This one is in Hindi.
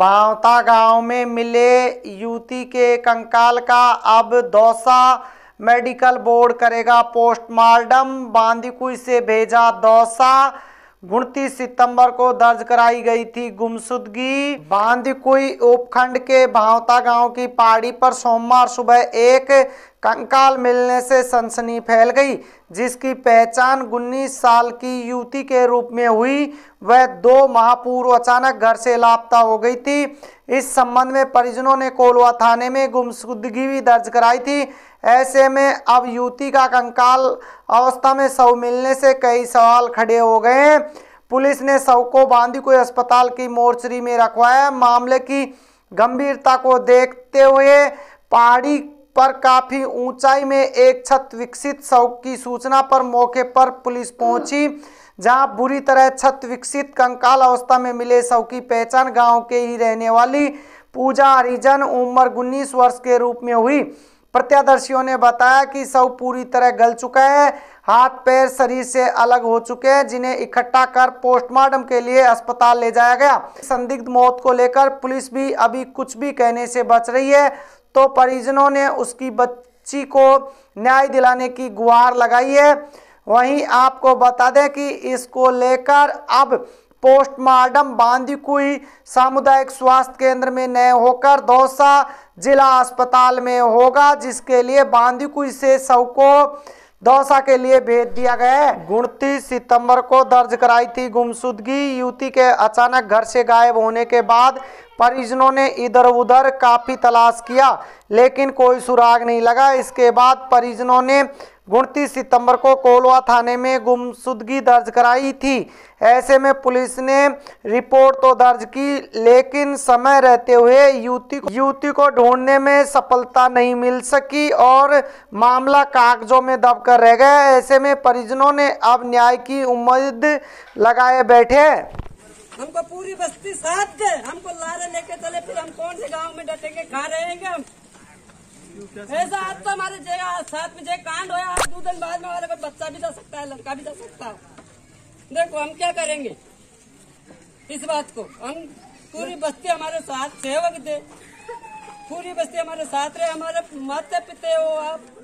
बावता गांव में मिले युवती के कंकाल का अब दौसा मेडिकल बोर्ड करेगा पोस्टमार्टम बांदीकुई से भेजा दौसा उनतीस सितंबर को दर्ज कराई गई थी गुमशुदगी कोई उपखंड के भावता गांव की पहाड़ी पर सोमवार सुबह एक कंकाल मिलने से सनसनी फैल गई जिसकी पहचान उन्नीस साल की युवती के रूप में हुई वह दो माह पूर्व अचानक घर से लापता हो गई थी इस संबंध में परिजनों ने कोलवा थाने में गुमशुदगी भी दर्ज कराई थी ऐसे में अब युवती का कंकाल अवस्था में शव मिलने से कई सवाल खड़े हो गए हैं पुलिस ने शव को बांदी कोई अस्पताल की मोर्चरी में रखवाया मामले की गंभीरता को देखते हुए पहाड़ी पर काफ़ी ऊंचाई में एक छत विकसित शव की सूचना पर मौके पर पुलिस पहुंची जहां बुरी तरह छत विकसित कंकाल अवस्था में मिले शव की पहचान गांव के ही रहने वाली पूजा हरिजन उम्र उन्नीस वर्ष के रूप में हुई प्रत्यादर्शियों ने बताया कि सब पूरी तरह गल चुका है हाथ पैर शरीर से अलग हो चुके हैं जिन्हें इकट्ठा कर पोस्टमार्टम के लिए अस्पताल ले जाया गया संदिग्ध मौत को लेकर पुलिस भी अभी कुछ भी कहने से बच रही है तो परिजनों ने उसकी बच्ची को न्याय दिलाने की गुहार लगाई है वहीं आपको बता दें कि इसको लेकर अब पोस्टमार्टम बांदीकुई सामुदायिक स्वास्थ्य केंद्र में न होकर दौसा जिला अस्पताल में होगा जिसके लिए बांदीकुई से शव को दौसा के लिए भेज दिया गया है उनतीस सितंबर को दर्ज कराई थी गुमशुदगी युवती के अचानक घर से गायब होने के बाद परिजनों ने इधर उधर काफ़ी तलाश किया लेकिन कोई सुराग नहीं लगा इसके बाद परिजनों ने उनतीस सितंबर को कोलवा थाने में गुमशुदगी दर्ज कराई थी ऐसे में पुलिस ने रिपोर्ट तो दर्ज की लेकिन समय रहते हुए युवती युवती को ढूंढने में सफलता नहीं मिल सकी और मामला कागजों में दबकर रह गया ऐसे में परिजनों ने अब न्याय की उम्मीद लगाए बैठे हमको पूरी बस्ती साथ दे हमको लारे लेके चले फिर हम कौन से गांव में डटेंगे कहाँ रहेंगे हम ऐसा आज तो हमारे जय साथ में जय कांड होया दो दिन बाद में हमारे पास बच्चा भी जा सकता है लड़का भी जा सकता है देखो हम क्या करेंगे इस बात को हम पूरी बस्ती हमारे साथ सेवक दे पूरी बस्ती हमारे साथ रहे हमारे माता पिता हो आप